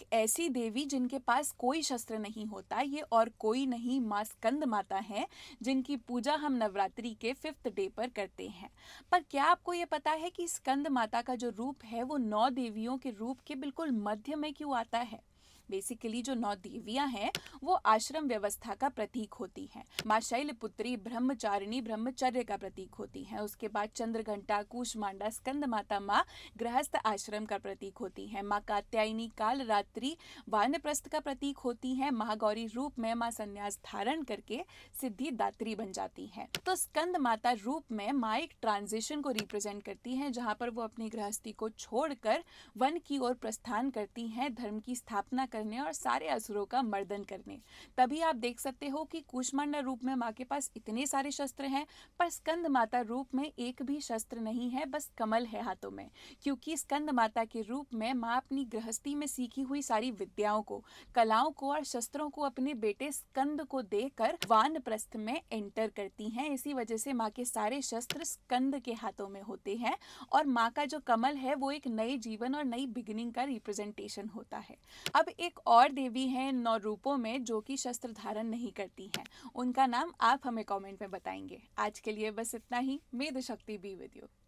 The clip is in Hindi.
एक ऐसी देवी जिनके पास कोई शस्त्र नहीं होता ये और कोई नहीं माँ स्कंद माता है जिनकी पूजा हम नवरात्रि के फिफ्थ डे पर करते हैं पर क्या आपको ये पता है कि स्कंद माता का जो रूप है वो नौ देवियों के रूप के बिल्कुल मध्य में क्यों आता है बेसिकली जो नौ देवियां हैं वो आश्रम व्यवस्था का प्रतीक होती हैं माँ शैलपुत्री ब्रह्मचारिणी ब्रह्मचर्य का प्रतीक होती हैं उसके बाद चंद्रघंटा कुशमांडा स्कंद माता माँ गृहस्थ आश्रम का प्रतीक होती हैं माँ कात्यायनी काल रात्रि वानप्रस्थ का प्रतीक होती हैं महागौरी रूप में माँ संन्यास धारण करके सिद्धिदात्री बन जाती हैं तो स्कंद माता रूप में माँ एक ट्रांजिशन को रिप्रेजेंट करती हैं जहाँ पर वो अपनी गृहस्थी को छोड़कर वन की ओर प्रस्थान करती हैं धर्म की स्थापना करने और सारे असुरों का मर्दन करने तभी आप देख सकते हो कि कुष्मांडा रूप में माँ के पास इतने सारे शस्त्र हैं पर स्कंद माता रूप में एक भी शस्त्र नहीं है बस कमल है हाथों में क्योंकि स्कंद माता के रूप में माँ अपनी गृहस्थी में सीखी हुई सारी विद्याओं को कलाओं को और शस्त्रों को अपने बेटे स्कंद को देकर वान प्रस्थ में एंटर करती हैं इसी वजह से माँ के सारे शस्त्र स्कंद के हाथों में होते हैं और माँ का जो कमल है वो एक नए जीवन और नई बिगनिंग का रिप्रेजेंटेशन होता है अब एक और देवी हैं नौ रूपों में जो कि शस्त्र धारण नहीं करती हैं उनका नाम आप हमें कमेंट में बताएंगे आज के लिए बस इतना ही मेद शक्ति बी विद यू